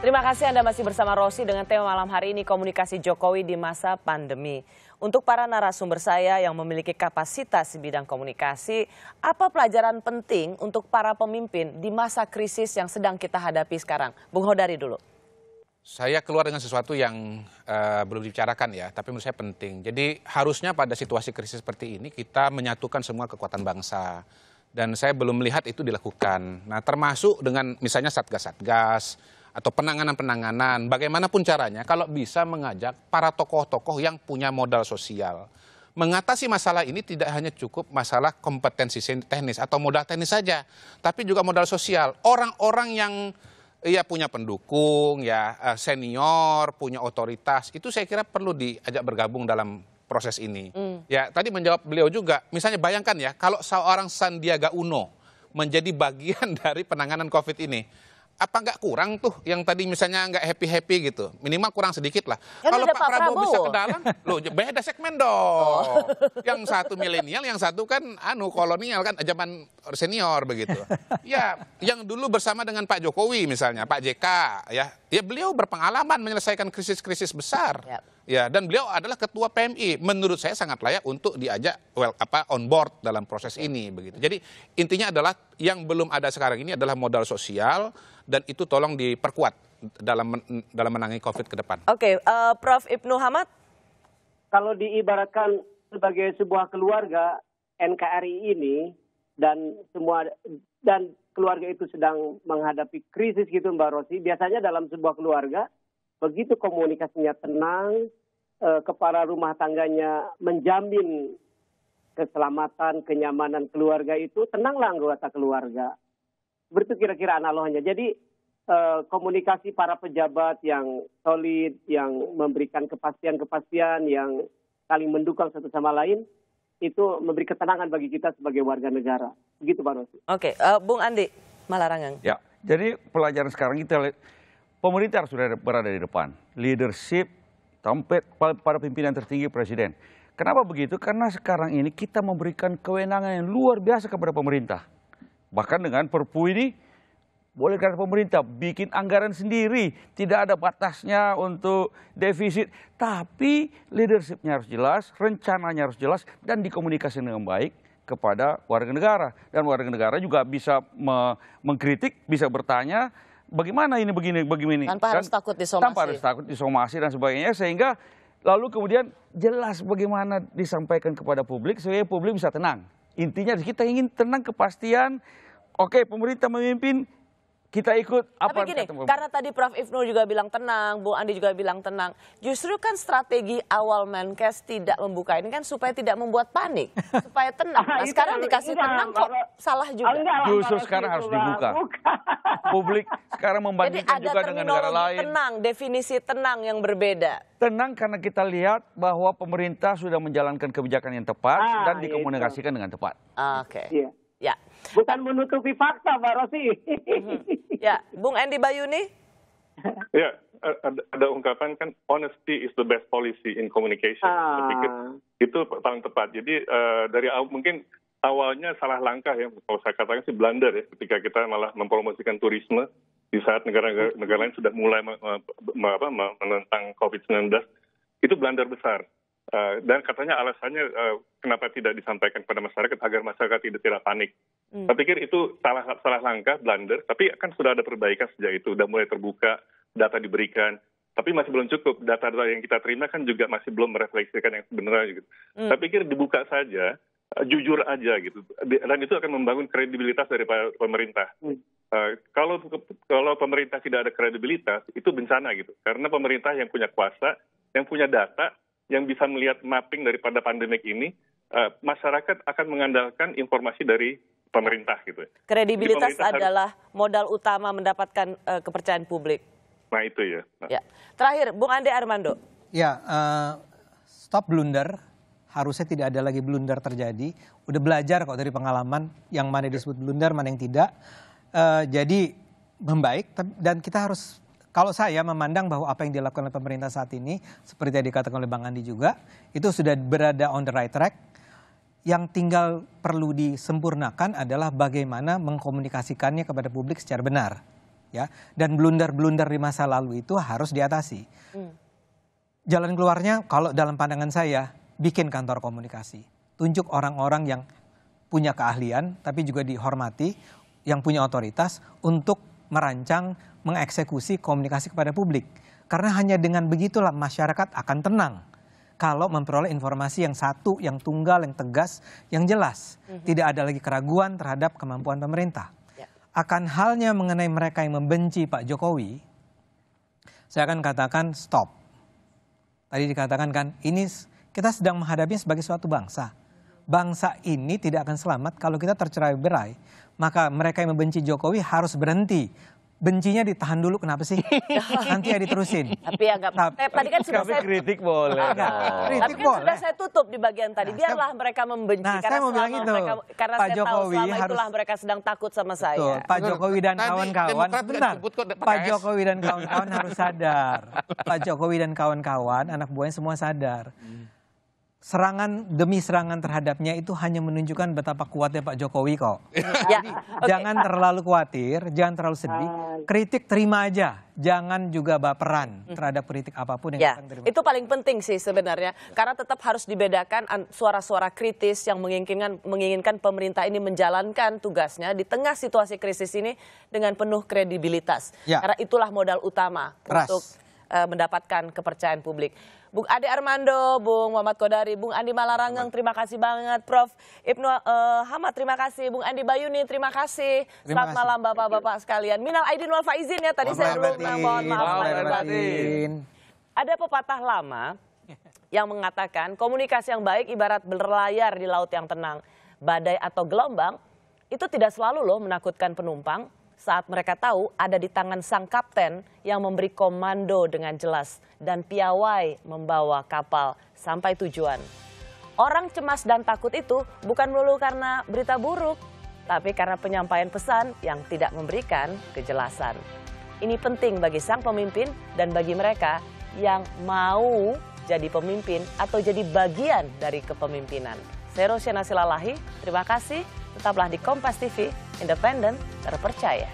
Terima kasih Anda masih bersama Rosi dengan tema malam hari ini komunikasi Jokowi di masa pandemi. Untuk para narasumber saya yang memiliki kapasitas di bidang komunikasi, apa pelajaran penting untuk para pemimpin di masa krisis yang sedang kita hadapi sekarang? Bung Hodari dulu. Saya keluar dengan sesuatu yang uh, belum dibicarakan ya, tapi menurut saya penting. Jadi harusnya pada situasi krisis seperti ini kita menyatukan semua kekuatan bangsa. Dan saya belum melihat itu dilakukan. Nah termasuk dengan misalnya Satgas-Satgas, atau penanganan-penanganan, bagaimanapun caranya, kalau bisa mengajak para tokoh-tokoh yang punya modal sosial. Mengatasi masalah ini tidak hanya cukup masalah kompetensi teknis atau modal teknis saja, tapi juga modal sosial. Orang-orang yang ya punya pendukung, ya eh, senior, punya otoritas, itu saya kira perlu diajak bergabung dalam proses ini. Mm. Ya, tadi menjawab beliau juga, misalnya bayangkan ya, kalau seorang Sandiaga Uno menjadi bagian dari penanganan COVID ini, apa nggak kurang tuh yang tadi misalnya nggak happy happy gitu minimal kurang sedikit lah kan kalau Pak, Prabowo, bisa ke dalam lo beda segmen dong oh. yang satu milenial yang satu kan anu kolonial kan zaman senior begitu ya yang dulu bersama dengan Pak Jokowi misalnya Pak JK ya ya beliau berpengalaman menyelesaikan krisis-krisis besar yep. Ya, dan beliau adalah ketua PMI. Menurut saya sangat layak untuk diajak well apa on board dalam proses ini begitu. Jadi intinya adalah yang belum ada sekarang ini adalah modal sosial dan itu tolong diperkuat dalam dalam menangani Covid ke depan. Oke, okay, uh, eh, Prof Ibnu Hamad kalau diibaratkan sebagai sebuah keluarga NKRI ini dan semua dan keluarga itu sedang menghadapi krisis gitu Mbak Rosi, biasanya dalam sebuah keluarga begitu komunikasinya tenang, eh, kepala rumah tangganya menjamin keselamatan, kenyamanan keluarga itu, tenanglah anggota keluarga. Berarti kira-kira analognya. Jadi eh, komunikasi para pejabat yang solid, yang memberikan kepastian-kepastian, yang saling mendukung satu sama lain, itu memberi ketenangan bagi kita sebagai warga negara. Begitu Pak Rosi. Oke, uh, Bung Andi Malarangang. Ya, jadi pelajaran sekarang kita pemerintah sudah berada di depan. Leadership sampai para pimpinan tertinggi presiden. Kenapa begitu? Karena sekarang ini kita memberikan kewenangan yang luar biasa kepada pemerintah. Bahkan dengan perpu ini, boleh karena pemerintah bikin anggaran sendiri, tidak ada batasnya untuk defisit. Tapi leadershipnya harus jelas, rencananya harus jelas, dan dikomunikasi dengan baik kepada warga negara. Dan warga negara juga bisa mengkritik, bisa bertanya, bagaimana ini begini begini tanpa kan harus takut disomasi tanpa harus takut disomasi dan sebagainya sehingga lalu kemudian jelas bagaimana disampaikan kepada publik supaya publik bisa tenang intinya kita ingin tenang kepastian oke pemerintah memimpin kita ikut apa Tapi gini, karena tadi Prof Ibnu juga bilang tenang, Bu Andi juga bilang tenang. Justru kan strategi awal Menkes tidak membuka ini kan supaya tidak membuat panik, supaya tenang. Nah, nah sekarang kan dikasih enggak, tenang kok kalau, salah juga. Enggak, Justru sekarang harus gitu dibuka. Buka. Publik sekarang membandingkan Jadi juga dengan negara lain. tenang, definisi tenang yang berbeda. Tenang karena kita lihat bahwa pemerintah sudah menjalankan kebijakan yang tepat ah, dan dikomunikasikan itu. dengan tepat. Ah, oke. Okay. Iya. Yeah. Ya, bukan menutupi fakta, Mbak Rosi. Mm-hmm. ya, Bung Endi Bayuni. Ya, ada, ada ungkapan kan honesty is the best policy in communication. Ah. itu paling tepat. Jadi uh, dari mungkin awalnya salah langkah ya, kalau saya katakan sih blunder ya, ketika kita malah mempromosikan turisme di saat negara-negara lain sudah mulai menentang COVID-19, itu blunder besar. Eh, dan katanya alasannya uh, kenapa tidak disampaikan kepada masyarakat agar masyarakat tidak tidak panik. Hmm. Saya pikir itu salah salah langkah blunder, tapi kan sudah ada perbaikan sejak itu, sudah mulai terbuka, data diberikan, tapi masih belum cukup. Data-data yang kita terima kan juga masih belum merefleksikan yang sebenarnya. Gitu. Hmm. Saya pikir dibuka saja, uh, jujur aja gitu, dan itu akan membangun kredibilitas dari pemerintah. Hmm. Uh, kalau kalau pemerintah tidak ada kredibilitas, itu bencana gitu, karena pemerintah yang punya kuasa, yang punya data yang bisa melihat mapping daripada pandemik ini, uh, masyarakat akan mengandalkan informasi dari pemerintah gitu. Ya. Kredibilitas pemerintah adalah harus... modal utama mendapatkan uh, kepercayaan publik. Nah itu ya. Nah. ya. Terakhir, Bung Ande Armando. Ya, uh, stop blunder. Harusnya tidak ada lagi blunder terjadi. Udah belajar kok dari pengalaman yang mana disebut blunder, mana yang tidak. Uh, jadi membaik dan kita harus kalau saya memandang bahwa apa yang dilakukan oleh pemerintah saat ini, seperti yang dikatakan oleh Bang Andi juga, itu sudah berada on the right track. Yang tinggal perlu disempurnakan adalah bagaimana mengkomunikasikannya kepada publik secara benar, ya. Dan blunder-blunder di masa lalu itu harus diatasi. Hmm. Jalan keluarnya, kalau dalam pandangan saya, bikin kantor komunikasi, tunjuk orang-orang yang punya keahlian tapi juga dihormati, yang punya otoritas untuk merancang, mengeksekusi komunikasi kepada publik. Karena hanya dengan begitulah masyarakat akan tenang kalau memperoleh informasi yang satu, yang tunggal, yang tegas, yang jelas. Mm -hmm. Tidak ada lagi keraguan terhadap kemampuan pemerintah. Yeah. Akan halnya mengenai mereka yang membenci Pak Jokowi, saya akan katakan stop. Tadi dikatakan kan, ini kita sedang menghadapi sebagai suatu bangsa. Bangsa ini tidak akan selamat kalau kita tercerai berai maka mereka yang membenci Jokowi harus berhenti bencinya ditahan dulu kenapa sih? Nanti ya diterusin. Tapi ya gak, Tapi eh, tadi kan sudah saya kritik boleh. kritik Tapi kan boleh. sudah saya tutup di bagian tadi. Nah, Biarlah mereka membenci nah, karena saya mau bilang itu. mereka karena Pak saya Jokowi tahu selama harus, itulah mereka sedang takut sama saya. Betul. Pak Jokowi dan kawan-kawan benar. Pak Jokowi dan kawan-kawan harus sadar. Pak Jokowi dan kawan-kawan anak buahnya semua sadar. Hmm serangan demi serangan terhadapnya itu hanya menunjukkan betapa kuatnya Pak Jokowi kok. Ya, Jadi, okay. Jangan terlalu khawatir, jangan terlalu sedih. Ah. Kritik terima aja, jangan juga baperan hmm. terhadap kritik apapun yang ya, akan terima. Itu paling penting sih sebenarnya, karena tetap harus dibedakan suara-suara kritis yang menginginkan menginginkan pemerintah ini menjalankan tugasnya di tengah situasi krisis ini dengan penuh kredibilitas. Ya. Karena itulah modal utama Ras. untuk uh, mendapatkan kepercayaan publik. Bung Ade Armando, Bung Muhammad Kodari, Bung Andi Malarangeng, terima kasih banget. Prof. Ibnu uh, Hamad, terima kasih. Bung Andi Bayuni, terima kasih. Terima Selamat kasih. malam Bapak-Bapak sekalian. Minal Aidin wal Faizin ya, tadi saya belum mohon maaf. Ada pepatah lama yang mengatakan komunikasi yang baik ibarat berlayar di laut yang tenang. Badai atau gelombang itu tidak selalu loh menakutkan penumpang, saat mereka tahu ada di tangan sang kapten yang memberi komando dengan jelas dan piawai membawa kapal sampai tujuan. Orang cemas dan takut itu bukan melulu karena berita buruk, tapi karena penyampaian pesan yang tidak memberikan kejelasan. Ini penting bagi sang pemimpin dan bagi mereka yang mau jadi pemimpin atau jadi bagian dari kepemimpinan. Saya Rosyana Silalahi, terima kasih tetaplah di Kompas TV, independen, terpercaya.